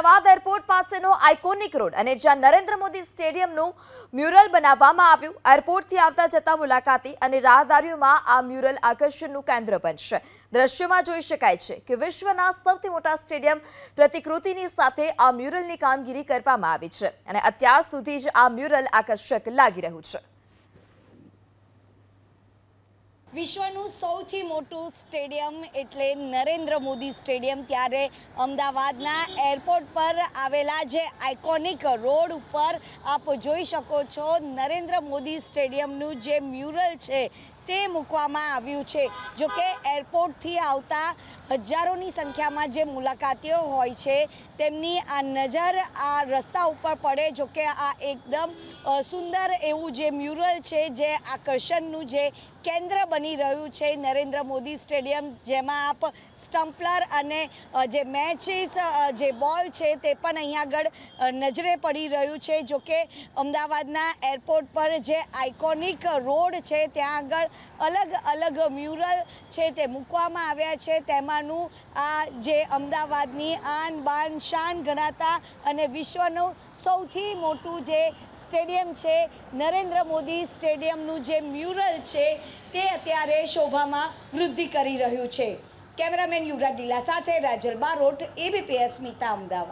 Ahmedabad airport પાસેનો iconic road અને જ્યાં નરેન્દ્ર મોદી સ્ટેડિયમનું મ્યુરલ બનાવવામાં આવ્યું એરપોર્ટથી આવતા જતા મુલાકાતી અને રાહદારીઓમાં આ મ્યુરલ આકર્ષણનું કેન્દ્ર બનશે દ્રશ્યમાં જોઈ શકાય છે કે વિશ્વના સૌથી મોટા સ્ટેડિયમ પ્રતિકૃતિની સાથે આ મ્યુરલની કામગીરી કરવામાં આવી છે અને અત્યાર સુધી જ આ મ્યુરલ આકર્ષક લાગી રહ્યું છે વિશ્વનું સૌથી મોટું સ્ટેડિયમ એટલે નરેન્દ્ર મોદી સ્ટેડિયમ ત્યારે અમદાવાદના એરપોર્ટ પર આવેલા જે આઇકોનિક રોડ ઉપર આપ જોઈ શકો છો નરેન્દ્ર મોદી સ્ટેડિયમનું જે મ્યુરલ છે તે મૂકવામાં આવ્યું છે જો કે એરપોર્ટથી આવતા હજારોની સંખ્યામાં જે મુલાકાતીઓ હોય છે તેમની આ નજર આ રસ્તા ઉપર પડે જો કે આ એકદમ સુંદર એવું જે મ્યુરલ છે જે આકર્ષણનું જે કેન્દ્ર બની રહ્યું છે નરેન્દ્ર મોદી સ્ટેડિયમ જેમાં આપ સ્ટમ્પલર અને જે મેચિસ જે બોલ છે તે પણ અહીંયા આગળ નજરે પડી રહ્યું છે જો કે અમદાવાદના એરપોર્ટ પર જે આઇકોનિક રોડ છે ત્યાં આગળ અલગ અલગ મ્યુરલ છે તે મૂકવામાં આવ્યા છે તેમાંનું આ જે અમદાવાદની આન બાન શાન ગણાતા અને વિશ્વનું સૌથી મોટું જે સ્ટેડિયમ છે નરેન્દ્ર મોદી સ્ટેડિયમનું જે મ્યુરલ છે તે અત્યારે શોભામાં વૃદ્ધિ કરી રહ્યું છે કેમેરામેન યુવરાજ લીલા સાથે રાજલ બારોટ એબીપીએસ મિતા અમદાવાદ